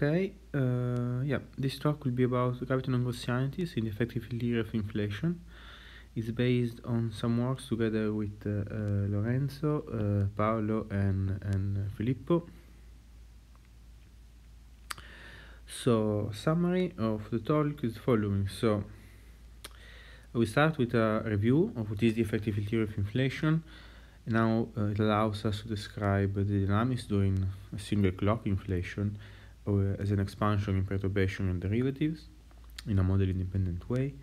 Okay, uh, yeah, this talk will be about capital non scientists in the effective theory of inflation. It's based on some works together with uh, uh, Lorenzo, uh, Paolo, and, and uh, Filippo. So, summary of the talk is following. So, we start with a review of what is the effective theory of inflation. Now, uh, it allows us to describe the dynamics during a single clock inflation or uh, as an expansion in perturbation on derivatives in a model independent way.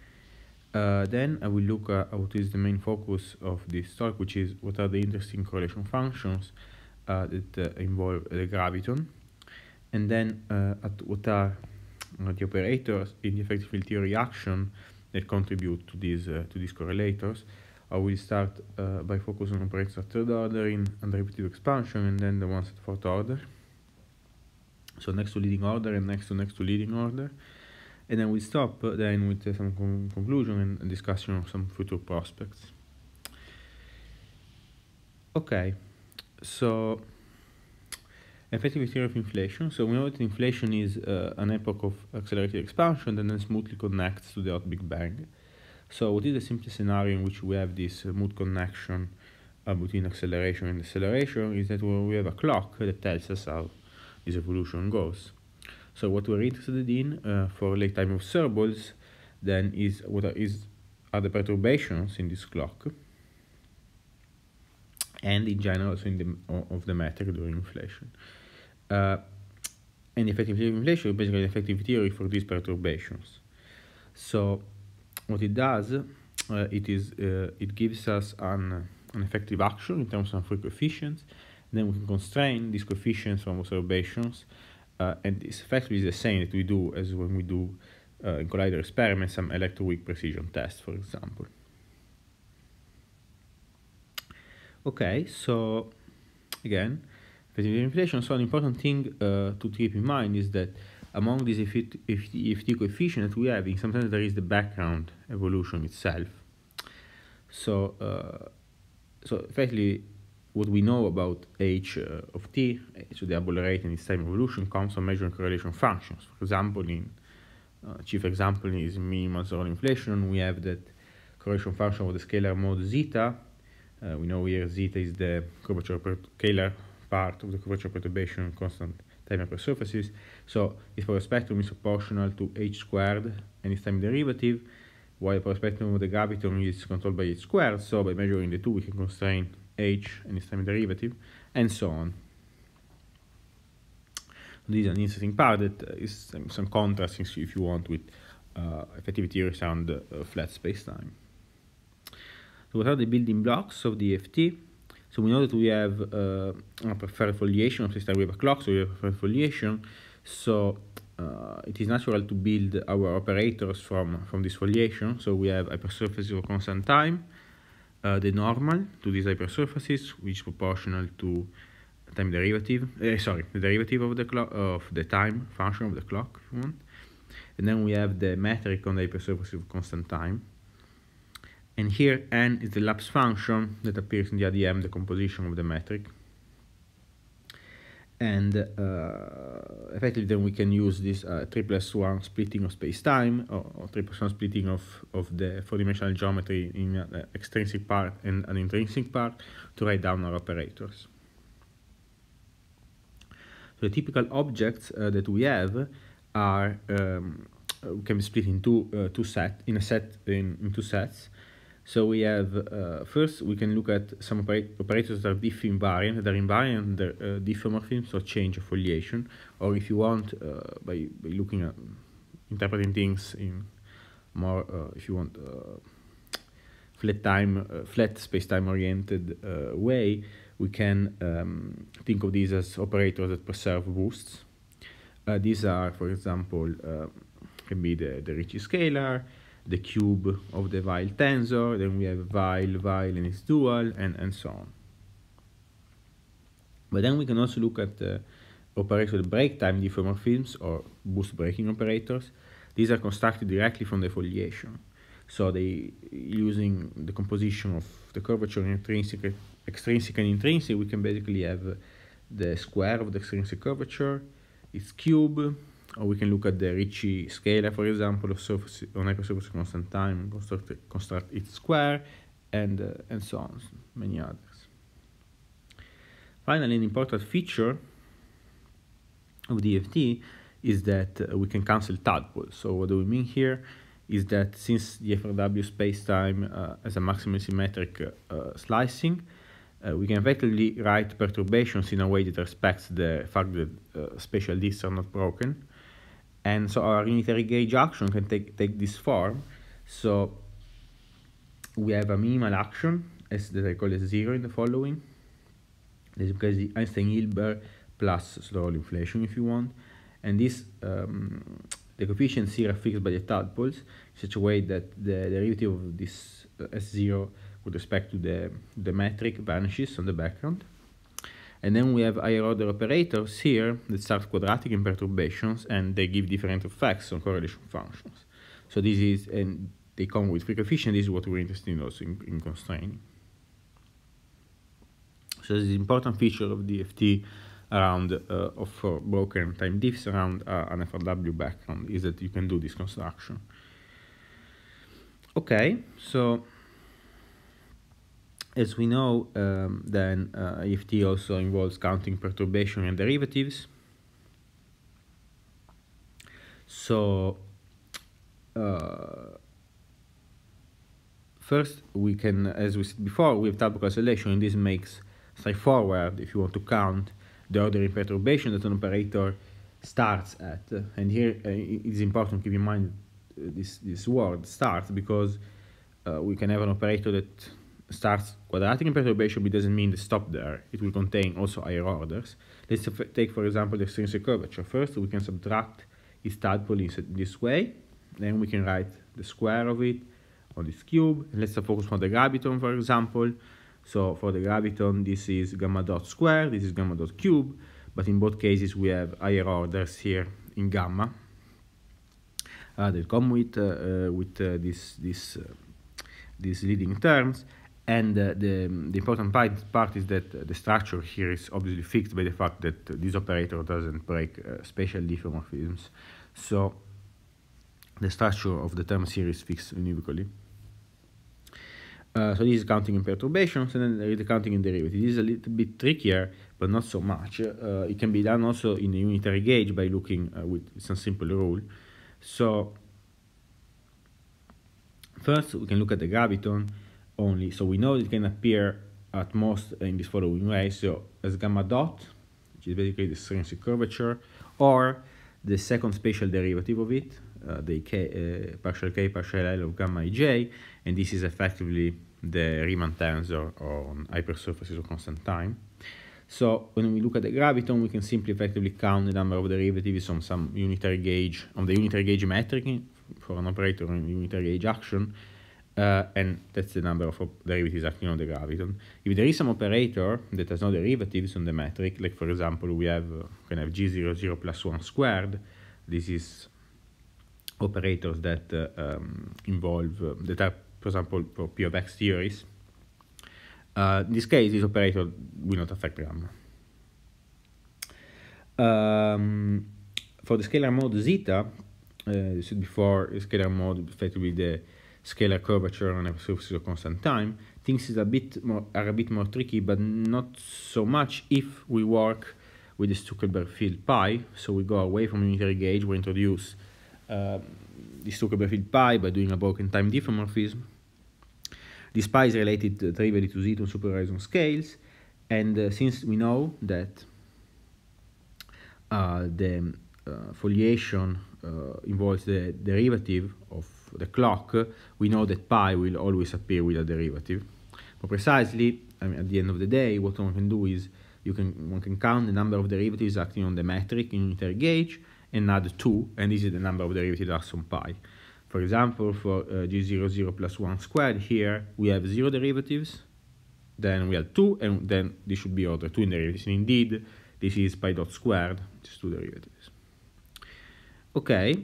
Uh, then I will look at what is the main focus of this talk, which is what are the interesting correlation functions uh, that uh, involve the graviton, and then uh, at what are uh, the operators in the effective field theory action that contribute to these to these correlators. I will start by focusing on operators at third order in the derivative expansion, and then the ones at fourth order so next to leading order and next to next to leading order and then we stop then with uh, some con conclusion and discussion of some future prospects okay so effective theory of inflation so we know that inflation is uh, an epoch of accelerated expansion and then smoothly connects to the hot big bang so what is the simplest scenario in which we have this uh, mood connection uh, between acceleration and deceleration is that we have a clock that tells us how this evolution goes. So what we're interested in uh, for late time of observables then is what are, is, are the perturbations in this clock and in general also in the of the matter during inflation. Uh, and effective theory of inflation is basically effective theory for these perturbations. So what it does, uh, it is uh, it gives us an, an effective action in terms of free coefficients then we can constrain these coefficients from observations, uh, and it's effectively the same that we do as when we do uh, in collider experiments some electroweak precision tests, for example. Okay, so again, effective inflation. So an important thing uh, to keep in mind is that among these EFT, EFT coefficients that we have, sometimes there is the background evolution itself. So, uh, so effectively, what we know about h uh, of t, so the Abel rate its time evolution comes from measuring correlation functions. For example, in uh, chief example is minimal zonal inflation, we have that correlation function of the scalar mode zeta. Uh, we know here zeta is the curvature scalar part of the curvature perturbation constant time hypersurfaces. So if our spectrum is proportional to h squared and its time derivative, while the spectrum of the graviton is controlled by h squared, so by measuring the two we can constrain h and its time derivative, and so on. This is an interesting part that uh, is some, some if you want, with uh, effective theories around uh, flat spacetime. So what are the building blocks of the FT? So we know that we have uh, a preferred foliation of we have a clock, so we have preferred foliation. So uh, it is natural to build our operators from, from this foliation. So we have a hypersurface of constant time, uh, the normal to these hypersurfaces, which is proportional to time derivative, uh, sorry, the derivative of the clock, of the time function of the clock, if you want. And then we have the metric on the hypersurface of constant time. And here n is the lapse function that appears in the ADM, the composition of the metric and uh, effectively then we can use this uh, triple S1 splitting of space-time or, or triple S1 splitting of, of the four-dimensional geometry in an uh, extrinsic part and an intrinsic part to write down our operators. So the typical objects uh, that we have are um, uh, can be split in two, uh, two set, in a set in, in two sets. So we have, uh, first we can look at some oper operators that are diff invariant, that are invariant, they're uh, diffeomorphism, or change of foliation, or if you want, uh, by, by looking at mm, interpreting things in more, uh, if you want, uh, flat time, uh, flat space-time oriented uh, way, we can um, think of these as operators that preserve boosts. these are, for example, can be the, the Ricci scalar, the cube of the vile tensor, then we have vile, vile and its dual, and, and so on. But then we can also look at the uh, operational break time diffeomorphisms or boost breaking operators. These are constructed directly from the foliation. So they using the composition of the curvature intrinsic, extrinsic and intrinsic, we can basically have the square of the extrinsic curvature, its cube, or we can look at the Ricci scalar, for example, of surface on surface constant time, construct, construct its square, and, uh, and so on, many others. Finally, an important feature of DFT is that uh, we can cancel tadpoles. So what do we mean here is that since the FRW space-time uh, has a maximally symmetric uh, uh, slicing, uh, we can effectively write perturbations in a way that respects the fact that uh, spatial disks are not broken and so our unitary gauge action can take, take this form. So we have a minimal action as that I call as zero in the following. This is because the Einstein-Hilbert plus slow inflation if you want. And this um, the coefficients here are fixed by the tadpoles in such a way that the derivative of this uh, S0 with respect to the, the metric vanishes on the background. And then we have higher order operators here that start quadratic in perturbations and they give different effects on correlation functions. So this is, and they come with free coefficient, this is what we're interested in also in, in constraining. So this is an important feature of DFT around uh, of uh, broken time diffs around uh, an FRW background is that you can do this construction. Okay, so as we know, um, then uh, EFT also involves counting perturbation and derivatives. So, uh, first we can, as we said before, we have type cancellation, and this makes straightforward if you want to count the ordering perturbation that an operator starts at. And here uh, it's important to keep in mind uh, this, this word, start, because uh, we can have an operator that starts quadratic perturbation. but it doesn't mean to stop there. It will contain also higher orders. Let's take, for example, the extrinsic curvature. First, we can subtract its tadpole in this way. Then we can write the square of it on this cube. And let's focus on the graviton, for example. So for the graviton, this is gamma dot square, this is gamma dot cube. But in both cases, we have higher orders here in gamma. Uh, that come with, uh, uh, with uh, this, this, uh, these leading terms. And uh, the, the important part, part is that the structure here is obviously fixed by the fact that this operator doesn't break uh, spatial diffeomorphisms. So the structure of the term series fixed unequally. Uh, so this is counting in perturbations and then there is the counting in derivatives. This is a little bit trickier, but not so much. Uh, it can be done also in a unitary gauge by looking with some simple rule. So first we can look at the graviton only. So we know it can appear at most in this following way. So as gamma dot, which is basically the extrinsic curvature, or the second spatial derivative of it, uh, the k, uh, partial k partial L of gamma ij, and this is effectively the Riemann tensor on hypersurfaces of constant time. So when we look at the graviton, we can simply effectively count the number of derivatives on some unitary gauge, on the unitary gauge metric for an operator in unitary gauge action, uh, and that's the number of derivatives acting on the graviton. If there is some operator that has no derivatives on the metric, like for example, we have uh, can have g zero zero plus one squared. This is operators that uh, um, involve uh, that are, for example, for p of x theories. Eh, in this case, this operator will not affect gamma. Um, for the scalar mode zeta, uh, this is before scalar mode, effectively the scalar curvature on a surface of constant time. Things is a bit more, are a bit more tricky, but not so much if we work with the Stuckelberg field pi. So we go away from unitary gauge, we introduce uh, the Stuckelberg field pi by doing a broken time diffeomorphism. This pi is related uh, trivially to on superhorizon scales, and uh, since we know that uh, the uh, foliation uh, involves the derivative of the clock, we know that pi will always appear with a derivative. but precisely, I mean, at the end of the day, what one can do is you can one can count the number of derivatives acting on the metric in unitary gauge and add 2, and this is the number of derivatives acting on pi. For example, for uh, g00 plus 1 squared here, we have 0 derivatives, then we have 2, and then this should be order 2 in derivatives. And indeed, this is pi dot squared, which is 2 derivatives. Okay,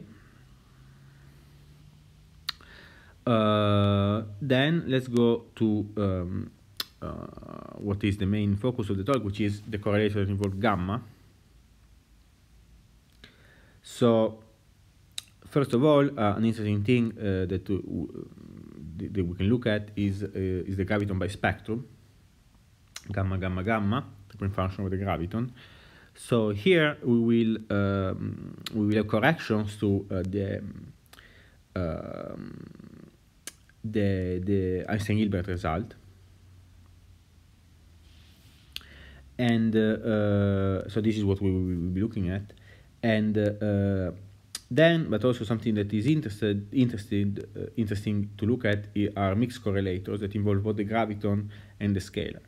uh, then let's go to um, uh, what is the main focus of the talk, which is the correlation involved gamma. So first of all, uh, an interesting thing uh, that, that we can look at is, uh, is the graviton by spectrum, gamma, gamma, gamma, the function of the graviton. So here we will um, we will have corrections to uh, the um, the, the Einstein-Hilbert result. And uh, uh, so this is what we will be looking at. And uh, then, but also something that is interested, interesting uh, interesting to look at are mixed correlators that involve both the graviton and the scalar.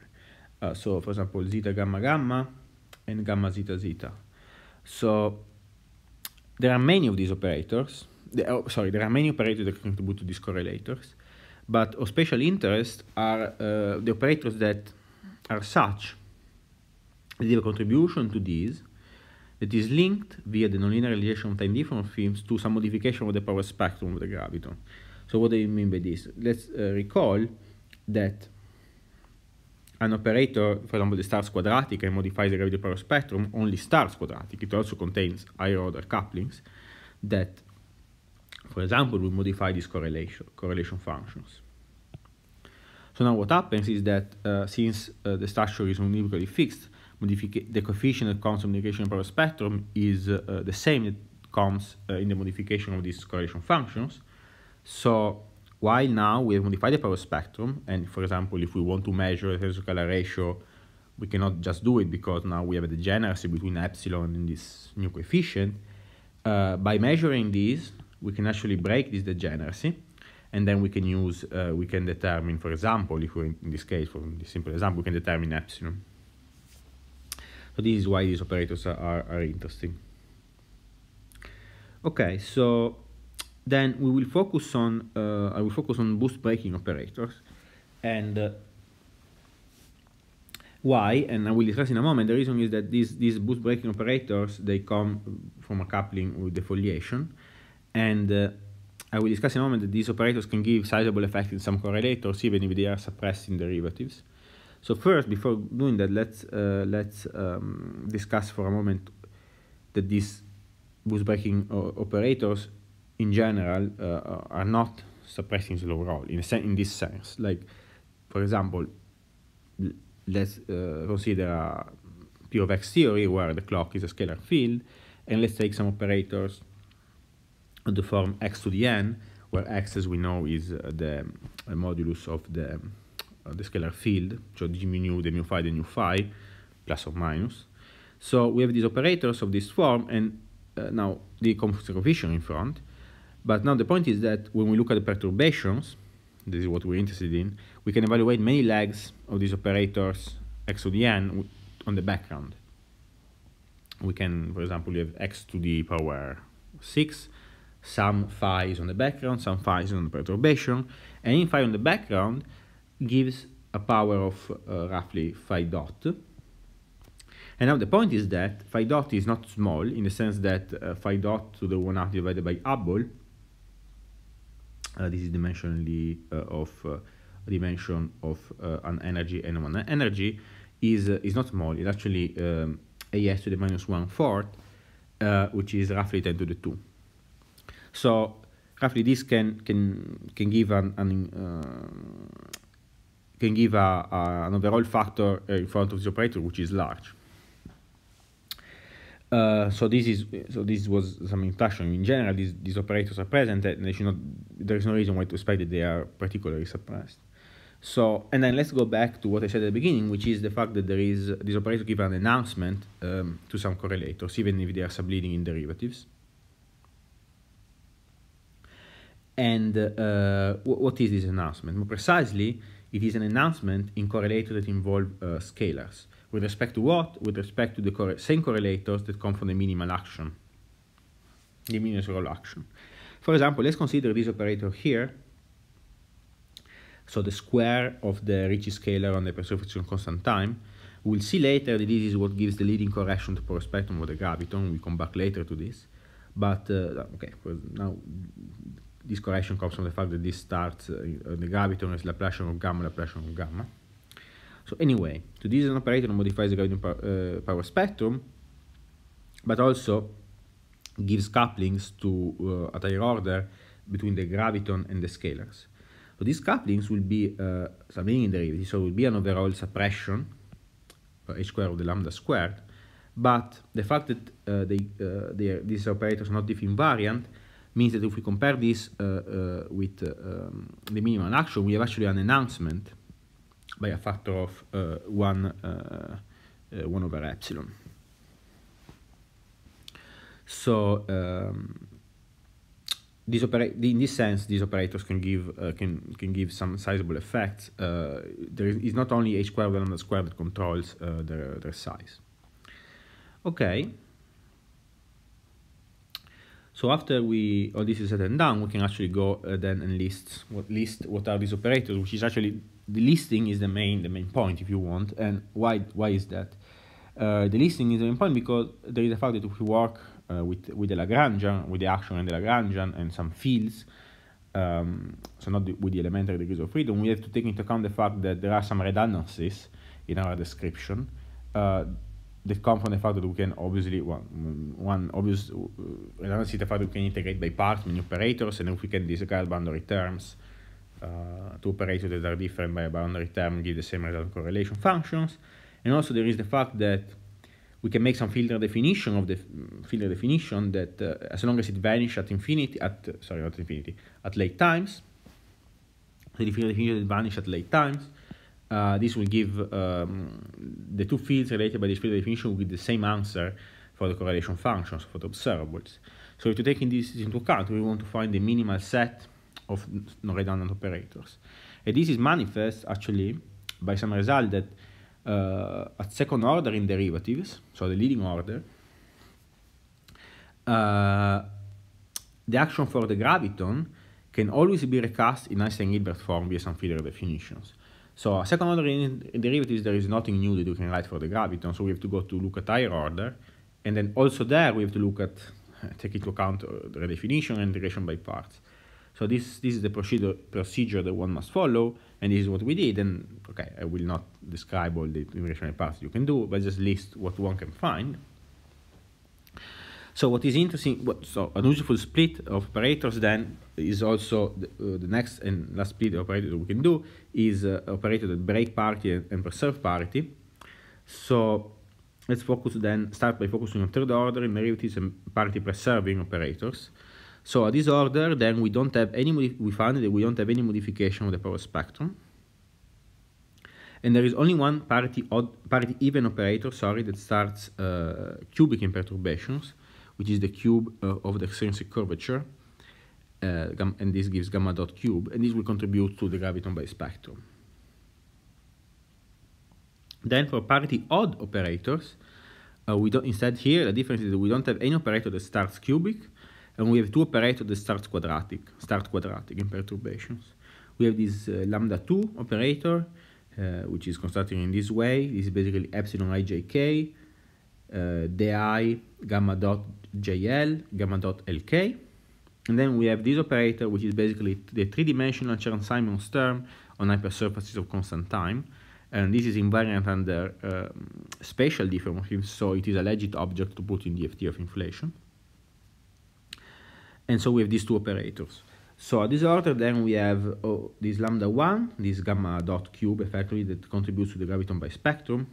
Uh, so, for example, zeta gamma gamma and gamma zeta zeta. So, there are many of these operators. Oh, sorry, there are many operators that contribute to these correlators. But of special interest are uh, the operators that are such that give a contribution to these that is linked via the nonlinear of time difference films to some modification of the power spectrum of the graviton. So what do you mean by this? Let's uh, recall that an operator, for example, the stars quadratic and modifies the gravity power spectrum, only stars quadratic. It also contains higher order couplings that for example, we modify these correlation, correlation functions. So now what happens is that uh, since uh, the structure is univocally fixed, the coefficient that comes from the power spectrum is uh, uh, the same that comes uh, in the modification of these correlation functions. So while now we have modified the power spectrum, and for example, if we want to measure the scalar ratio, we cannot just do it because now we have a degeneracy between epsilon and this new coefficient. Uh, by measuring these, we can actually break this degeneracy and then we can use, uh, we can determine, for example, if we are in this case, for this simple example, we can determine epsilon. So this is why these operators are, are, interesting. Okay, so then we will focus on, uh, I will focus on boost breaking operators and uh, why, and I will discuss in a moment, the reason is that these, these boost breaking operators, they come from a coupling with defoliation and uh, I will discuss in a moment that these operators can give sizable effect in some correlators even if they are suppressed in derivatives. So first, before doing that, let's uh, let's um, discuss for a moment that these boost breaking uh, operators in general uh, are not suppressing slow roll in a in this sense. Like, for example, let's uh, consider a P of X theory where the clock is a scalar field, and let's take some operators the form x to the n, where x, as we know, is uh, the modulus of the, uh, the scalar field, so g mu nu, the mu phi, the nu phi, plus or minus. So we have these operators of this form, and uh, now the coefficient in front. But now the point is that when we look at the perturbations, this is what we're interested in, we can evaluate many legs of these operators x to the n on the background. We can, for example, we have x to the power 6, some phi is on the background, some phi is on the perturbation, and in phi on the background gives a power of uh, roughly phi dot. And now the point is that phi dot is not small in the sense that uh, phi dot to the one half divided by Hubble, uh, this is dimensionally uh, of uh, dimension uh, of an energy and one energy, is is not small. It's actually um, as to the minus one fourth, which is roughly 10 to the 2. So roughly this can can can give an, an uh, can give a, a, an overall factor uh, in front of the operator which is large. Uh, so this is so this was some intuition in general. These these operators are present, and they should not. There is no reason why to expect that they are particularly suppressed. So and then let's go back to what I said at the beginning, which is the fact that there is this operator give an announcement um, to some correlators, even if they are subleading in derivatives. And uh, what is this announcement? More precisely, it is an announcement in correlators that involve uh, scalars. With respect to what? With respect to the same correlators that come from the minimal action, the minimal role action. For example, let's consider this operator here. So the square of the Ricci scalar on the perturbations constant time. We'll see later that this is what gives the leading correction to the spectrum of the graviton. We'll come back later to this. But, uh, okay, now this correction comes from the fact that this starts uh, the graviton is Laplacian of gamma, Laplacian of gamma. So anyway, to this an operator modifies the graviton power, uh, power spectrum, but also gives couplings to uh, a higher order between the graviton and the scalars. So these couplings will be uh, in derivatives, so it will be an overall suppression, uh, h squared of the lambda squared, but the fact that uh, they, uh, they are, these operators are not if invariant means that if we compare this uh, uh, with uh, um, the minimum action, we have actually an announcement by a factor of 1, 1 over epsilon. So um, these in this sense, these operators can give uh, can can give some sizable effects. Uh, there is not only h squared and lambda squared that controls uh, their their size. Okay. So after we all this is said and done, we can actually go uh, then and list what list what are these operators, which is actually the listing is the main the main point if you want. And why why is that? Uh, the listing is the main point because there is the fact that if we work uh, with with the Lagrangian, with the action and the Lagrangian and some fields, um, so not the, with the elementary degrees of freedom, we have to take into account the fact that there are some redundancies in our description. Uh, they come from the fact that we can obviously one one obvious uh, another is the fact that we can integrate by parts many operators and if we can disregard boundary terms uh, two operators that are different by a boundary term give the same result correlation functions and also there is the fact that we can make some filter definition of the filter definition that uh, as long as it vanishes at infinity at sorry not infinity at late times the filter definition that vanishes at late times uh, this will give um, the two fields related by the field definition with the same answer for the correlation functions for the observables. So if you take this into account, we want to find the minimal set of non-redundant operators. And this is manifest actually by some result that uh, at second order in derivatives, so the leading order, uh, the action for the graviton can always be recast in Einstein-Hilbert form via some filler definitions. So second order derivatives, there is nothing new that you can write for the graviton. So we have to go to look at higher order. And then also there we have to look at, take into account uh, the redefinition and integration by parts. So this, this is the procedure, procedure that one must follow. And this is what we did. And okay, I will not describe all the integration by parts you can do, but just list what one can find. So what is interesting, what, so an useful split of operators then is also the, uh, the next and last split operator we can do is uh, operator that break parity and, and preserve parity. So let's focus then, start by focusing on third order derivatives and parity preserving operators. So at this order, then we don't have any, we found that we don't have any modification of the power spectrum. And there is only one parity odd, parity even operator, sorry, that starts uh, cubic in perturbations which is the cube uh, of the extrinsic curvature. Uh, and this gives gamma dot cube, and this will contribute to the graviton by spectrum. Then for parity odd operators, uh, we don't, instead here, the difference is that we don't have any operator that starts cubic, and we have two operators that start quadratic, start quadratic in perturbations. We have this uh, lambda 2 operator, uh, which is constructed in this way. This is basically epsilon ijk, uh, di gamma dot JL, gamma dot LK. And then we have this operator, which is basically the three-dimensional Chern-Simons term on hypersurfaces of constant time. And this is invariant under um, spatial diffeomorphism, so it is a legit object to put in the FT of inflation. And so we have these two operators. So at this order, then we have oh, this lambda 1, this gamma dot cube effectively that contributes to the graviton by spectrum,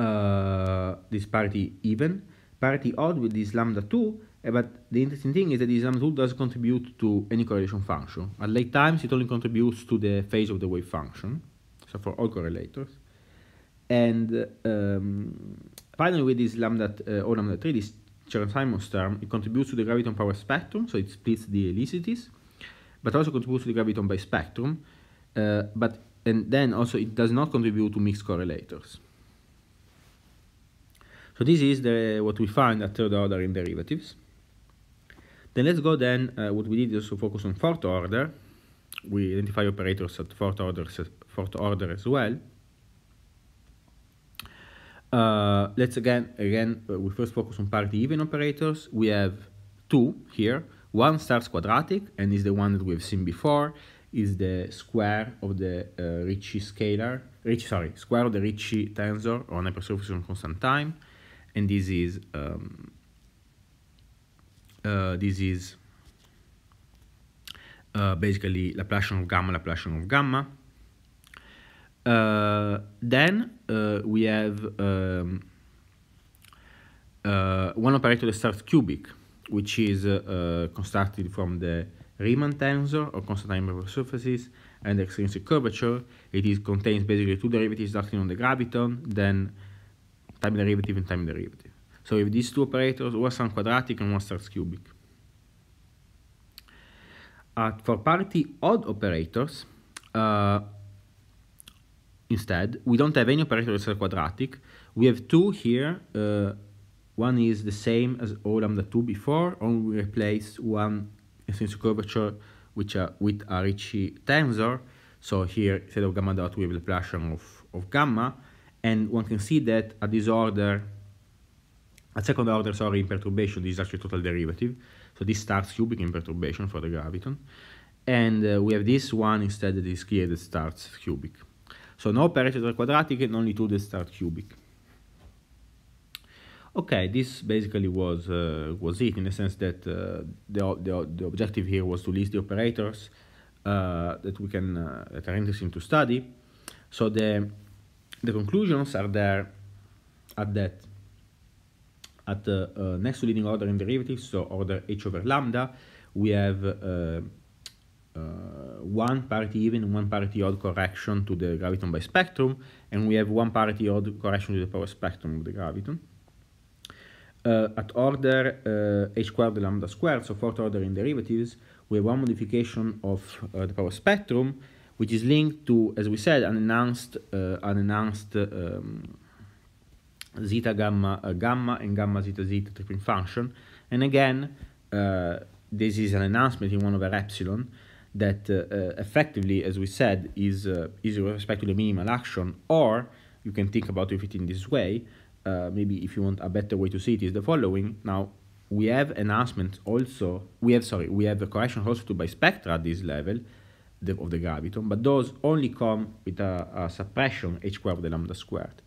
uh, this parity even, parity odd with this lambda 2, eh, but the interesting thing is that this lambda 2 doesn't contribute to any correlation function. At late times, it only contributes to the phase of the wave function, so for all correlators. And um, finally, with this lambda uh, lambda 3, this Chern-Simons term, it contributes to the graviton power spectrum, so it splits the helicities, but also contributes to the graviton by spectrum, uh, but and then also it does not contribute to mixed correlators. So this is the what we find at third order in derivatives. Then let's go then, uh, what we did is to focus on fourth order. We identify operators at fourth order, fourth order as well. Uh, let's again, again, uh, we first focus on parity even operators. We have two here. One starts quadratic and is the one that we've seen before, is the square of the uh, Ricci scalar, Ricci, sorry, square of the Ricci tensor on hypersurface on constant time and disease um, uh, disease uh, basically Laplacian of gamma, Laplacian of gamma. Uh, then uh, we have um, uh, one operator that starts cubic, which is uh, uh, constructed from the Riemann tensor or constant number of surfaces and the extrinsic curvature. It is contains basically two derivatives acting on the graviton, then time derivative and time derivative. So if these two operators were some quadratic and one starts cubic. Uh, for parity odd operators, uh, instead, we don't have any operator that's quadratic. We have two here. Uh, one is the same as all lambda 2 before, only we replace one essential curvature which are uh, with a Ricci tensor. So here, instead of gamma dot, we have the Laplacian of, of gamma and one can see that a disorder, a second order, sorry, perturbation, this is actually total derivative, so this starts cubic in perturbation for the graviton, and uh, we have this one instead that is here that starts cubic. So no operator quadratic and only two that start cubic. Okay, this basically was uh, was it in the sense that uh, the, the, the objective here was to list the operators uh, that we can uh, that are interesting to study. So the the conclusions are there at that at the uh, uh, next to leading order in derivatives, so order h over lambda, we have uh, uh, one parity even, one parity odd correction to the graviton by spectrum, and we have one parity odd correction to the power spectrum of the graviton. Uh, at order uh, h squared lambda squared, so fourth order in derivatives, we have one modification of the power spectrum, which is linked to, as we said, an announced, uh, an announced um, zeta gamma uh, gamma and gamma zeta zeta tripling function. And again, uh, this is an announcement in one over epsilon that uh, uh, effectively, as we said, is, uh, is with respect to the minimal action, or you can think about it in this way. maybe if you want a better way to see it is the following. Now, we have announcements also, we have, sorry, we have a correction also to by spectra at this level, the, of the graviton, but those only come with a, a suppression h squared of the lambda squared.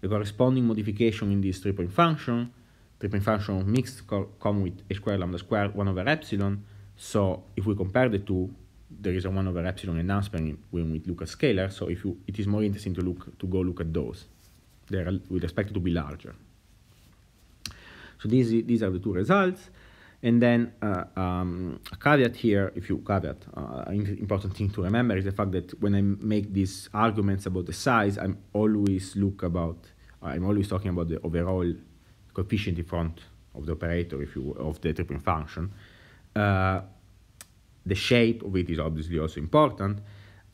The corresponding modification in this three-point function, three-point function mixed come with h squared lambda squared 1 over epsilon, so if we compare the two, there is a 1 over epsilon announcement when we look at scalar, so if you, it is more interesting to, look, to go look at those. They are, we expect to be larger. So these, these are the two results. And then uh, um, a caveat here, if you caveat, uh, important thing to remember is the fact that when I make these arguments about the size, I'm always look about, I'm always talking about the overall coefficient in front of the operator, if you of the tripling function. Uh, the shape of it is obviously also important,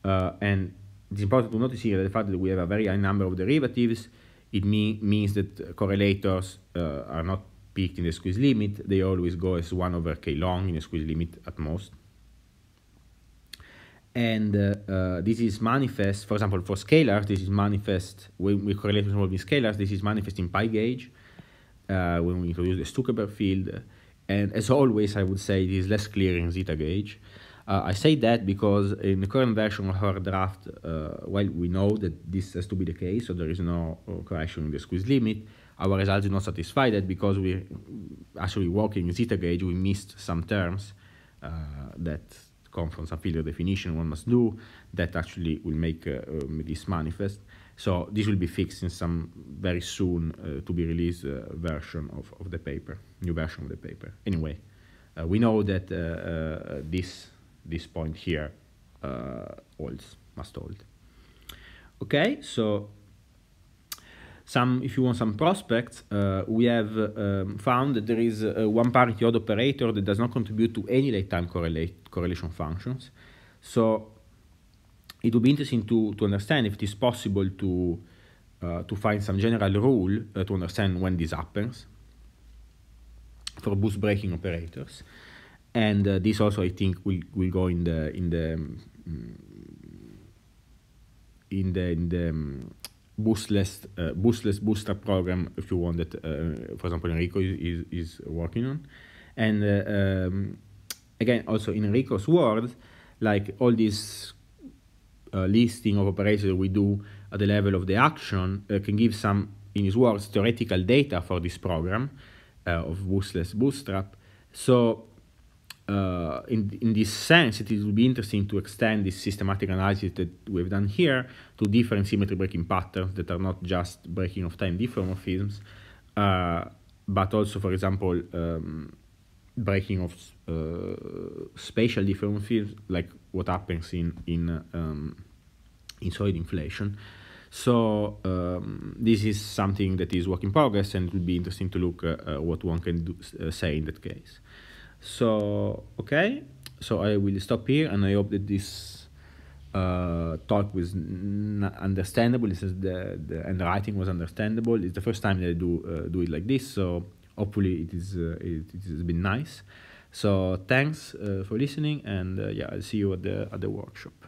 uh, and it's important to notice here that the fact that we have a very high number of derivatives, it me means that correlators uh, are not peaked in the squeeze limit, they always go as 1 over k long in the squeeze limit at most. And uh, uh, this is manifest, for example, for scalars, this is manifest, when we correlate involving scalars, this is manifest in pi gauge, uh, when we introduce the Stuckelberg field. And as always, I would say it is less clear in zeta gauge. Uh, I say that because in the current version of our draft, uh, well, we know that this has to be the case, so there is no uh, correction in the squeeze limit, our result is not satisfied that because we actually working in zeta gauge, we missed some terms uh, that come from some field of definition one must do that actually will make uh, um, this manifest. So this will be fixed in some very soon uh, to be released uh, version of, of the paper, new version of the paper. Anyway, uh, we know that uh, this, this point here holds, must hold. Okay, so some, if you want some prospects, uh, we have um, found that there is uh, one parity odd operator that does not contribute to any late time correlate, correlation functions. So it would be interesting to, to understand if it is possible to, uh, to find some general rule uh, to understand when this happens for boost breaking operators. And uh, this also, I think, will, will go in the, in the, mm, in the, in the mm, boostless uh, boostless bootstrap program if you want that uh, for example enrico is, is, working on and uh, um, again also in enrico's world like all this uh, listing of operations we do at the level of the action uh, can give some in his words theoretical data for this program uh, of boostless bootstrap so uh, in, in this sense, it will be interesting to extend this systematic analysis that we've done here to different symmetry breaking patterns that are not just breaking of time diffeomorphisms, uh, but also, for example, um, breaking of uh, spatial diffeomorphisms, like what happens in in um, in solid inflation. So um, this is something that is work in progress, and it would be interesting to look uh, uh, what one can do, say in that case so okay so i will stop here and i hope that this uh, talk was understandable this is the, the and the writing was understandable it's the first time that i do uh, do it like this so hopefully it is uh, it, it, has been nice so thanks uh, for listening and uh, yeah i'll see you at the at the workshop